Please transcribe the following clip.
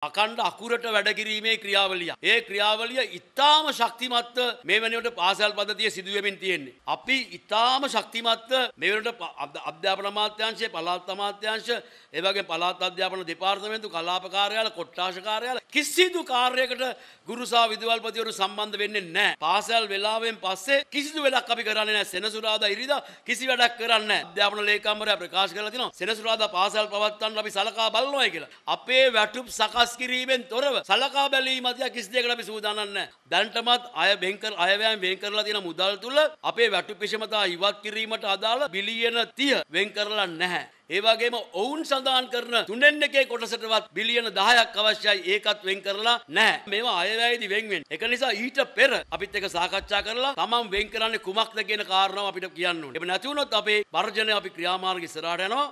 අකණ්ඩ අකුරට වැඩකිරීමේ ක්‍රියාවලිය. ඒ ක්‍රියාවලිය ඉතාම ශක්තිමත්ව මේ වෙනකොට පාසල් පද්ධතිය සිදුවෙමින් තියෙන්නේ. අපි ඉතාම ශක්තිමත්ව මේ වෙනකොට අධ්‍යාපන අමාත්‍යාංශය, පළාත් අමාත්‍යාංශ, ඒ වගේම පළාත් අධ්‍යාපන දෙපාර්තමේන්තු, කලාප කාර්යාල, කොට්ටාශ කාර්යාල කිසිදු කාර්යයකට ගුරුසා විදුහල්පතිවරු සම්බන්ධ වෙන්නේ නැහැ. පාසල් වෙලාවෙන් පස්සේ කිසිදු වෙලක් අපි කරන්නේ නැහැ. සෙනසුරාදා ඉරිදා කිසි වැඩක් කරන්නේ නැහැ. අධ්‍යාපන ලේකම්වරයා ප්‍රකාශ කරලා තිනවා සෙනසුරාදා පාසල් පවත්වන්න අපි සලකා බලනවා කියලා. අපේ වැටුප් සකස් වෙනස් කිරීමෙන් තොරව සලකා බැලීම අධ්‍යය කිසි දෙයකට අපි සූදානම් නැහැ. දැනටමත් අය වෙන් කර අයවැයන් වෙන් කරලා තියෙන මුදල් තුල අපේ වැටුපිෂමතා ඉවත් කිරීමට අදාළ බිලියන 30 වෙන් කරලා නැහැ. ඒ වගේම ඔවුන් සඳහන් කරන තුනෙන් එකේ කොටසටවත් බිලියන 10ක් අවශ්‍යයි ඒකත් වෙන් කරලා නැහැ මේවා අයවැයේදී වෙන් වෙන. ඒක නිසා ඊට පෙර අපිත් එක්ක සාකච්ඡා කරලා තමන් වෙන් කරන්නේ කුමක්ද කියන කාරණාව අපිට කියන්න ඕනේ. එහෙම නැති වුණොත් අපේ වර්ජනය අපි ක්‍රියාමාර්ග ඉස්සරහට යනවා.